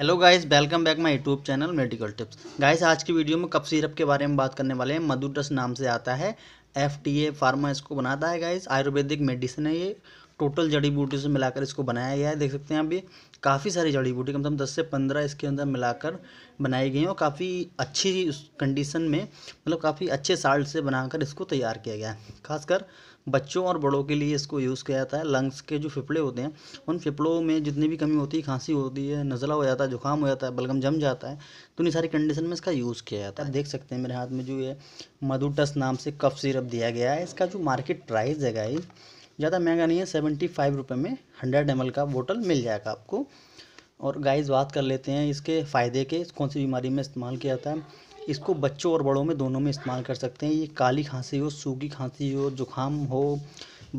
hello guys welcome back my YouTube channel medical tips guys आज की video में cup syrup के बारे में बात करने वाले हैं मधुर रस नाम से आता है एफ टी ए फार्मा इसको बनाता है गाइस आयुर्वेदिक मेडिसिन है ये टोटल जड़ी बूटी से मिलाकर इसको बनाया गया है देख सकते हैं आप ये काफ़ी सारी जड़ी बूटी कम से कम दस से पंद्रह इसके अंदर मिलाकर बनाई गई हैं और काफ़ी अच्छी कंडीशन में मतलब काफ़ी अच्छे साल्ट से बनाकर इसको तैयार किया गया है खासकर बच्चों और बड़ों के लिए इसको यूज़ किया जाता है लंग्स के जो फिफड़े होते हैं उन फिफड़ों में जितनी भी कमी होती है खांसी होती है नज़ला हो जाता है जुकाम हो जाता है बलगम जम जाता है तो इन सारी कंडीशन में इसका यूज़ किया जाता है देख सकते हैं मेरे हाथ में जो ये मधुटस नाम से कफ सिरप दिया गया है इसका जो मार्केट प्राइस है ज़्यादा महंगा नहीं है सेवेंटी फाइव रुपये में हंड्रेड एम का बोतल मिल जाएगा आपको और गाइस बात कर लेते हैं इसके फ़ायदे के कौन सी बीमारी में इस्तेमाल किया जाता है इसको बच्चों और बड़ों में दोनों में इस्तेमाल कर सकते हैं ये काली खांसी हो सूखी खांसी हो जुकाम हो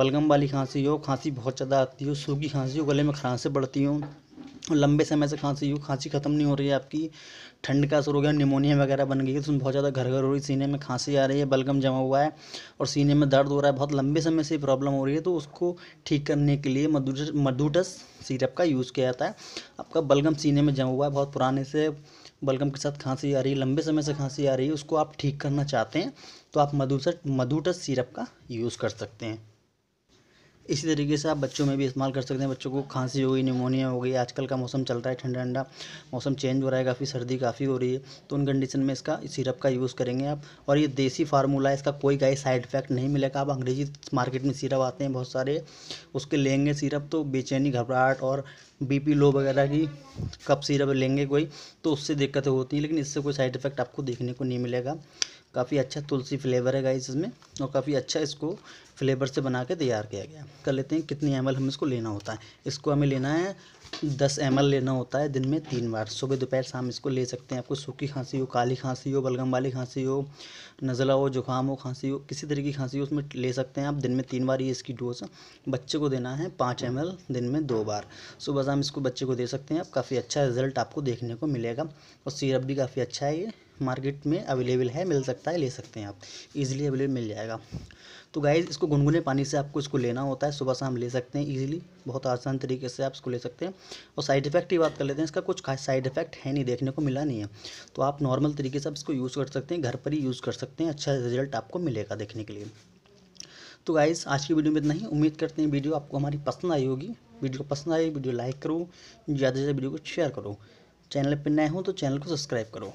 बलगम वाली खांसी हो खांसी बहुत ज़्यादा आती हो सूखी खांसी हो गले में खरासें बढ़ती हो लंबे समय से खांसी हुई खांसी ख़त्म नहीं हो रही है आपकी ठंड का असर हो गया निमोनिया वगैरह बन गई है तो उसमें बहुत ज़्यादा घर घर हो रही सीने में खांसी आ रही है बलगम जमा हुआ है और सीने में दर्द हो रहा है बहुत लंबे समय से प्रॉब्लम हो रही है तो उसको ठीक करने के लिए मधुटस मधुटस सिरप का यूज़ किया जाता है आपका बलगम सीने में जमा हुआ है बहुत पुराने से बलगम के साथ खांसी आ रही है लंबे समय से खांसी आ रही है उसको आप ठीक करना चाहते हैं तो आप मधुसट मधुटस सिरप का यूज़ कर सकते हैं इसी तरीके से आप बच्चों में भी इस्तेमाल कर सकते हैं बच्चों को खांसी हो गई निमोनिया हो गई आजकल का मौसम चल रहा है ठंडा ठंडा मौसम चेंज हो रहा है काफ़ी सर्दी काफ़ी हो रही है तो उन कंडीशन में इसका सिरप का यूज़ करेंगे आप और ये देसी फार्मूला है इसका कोई गाय साइड इफेक्ट नहीं मिलेगा आप अंग्रेजी मार्केट में सिरप आते हैं बहुत सारे उसके लेंगे सिरप तो बेचैनी घबराहट और बीपी लो वगैरह की कप सिरप लेंगे कोई तो उससे दिक्कतें होती हैं लेकिन इससे कोई साइड इफेक्ट आपको देखने को नहीं मिलेगा काफ़ी अच्छा तुलसी फ्लेवर है गाइस इसमें और काफ़ी अच्छा इसको फ्लेवर से बना के तैयार किया गया कर लेते हैं कितनी एम हम इसको लेना होता है इसको हमें लेना है दस एम लेना होता है दिन में तीन बार सुबह दोपहर शाम इसको ले सकते हैं आपको सूखी खांसी हो काली खांसी हो बलगम वाली खांसी हो नज़ला हो जुकाम हो खांसी हो किसी तरह की खांसी हो उसमें ले सकते हैं आप दिन में तीन बार ये इसकी डोज बच्चे को देना है पाँच एम दिन में दो बार सुबह शाम इसको बच्चे को दे सकते हैं आप काफ़ी अच्छा रिजल्ट आपको देखने को मिलेगा और सीरप भी काफ़ी अच्छा है ये मार्केट में अवेलेबल है मिल सकता है ले सकते हैं आप ईजिली अवेलेबल मिल जाएगा तो गाइज इसको गुनगुने पानी से आपको इसको लेना होता है सुबह शाम ले सकते हैं ईजिली बहुत आसान तरीके से आप इसको ले सकते हैं और साइड इफेक्ट की बात कर लेते हैं इसका कुछ खास साइड इफेक्ट है नहीं देखने को मिला नहीं है तो आप नॉर्मल तरीके से आप इसको यूज़ कर सकते हैं घर पर ही यूज़ कर सकते हैं अच्छा रिजल्ट आपको मिलेगा देखने के लिए तो गाइज़ आज की वीडियो में इतना ही उम्मीद करते हैं वीडियो आपको हमारी पसंद आई होगी वीडियो पसंद आई वीडियो लाइक करो ज़्यादा से ज़्यादा वीडियो को शेयर करो चैनल पर नए हो तो चैनल को सब्सक्राइब करो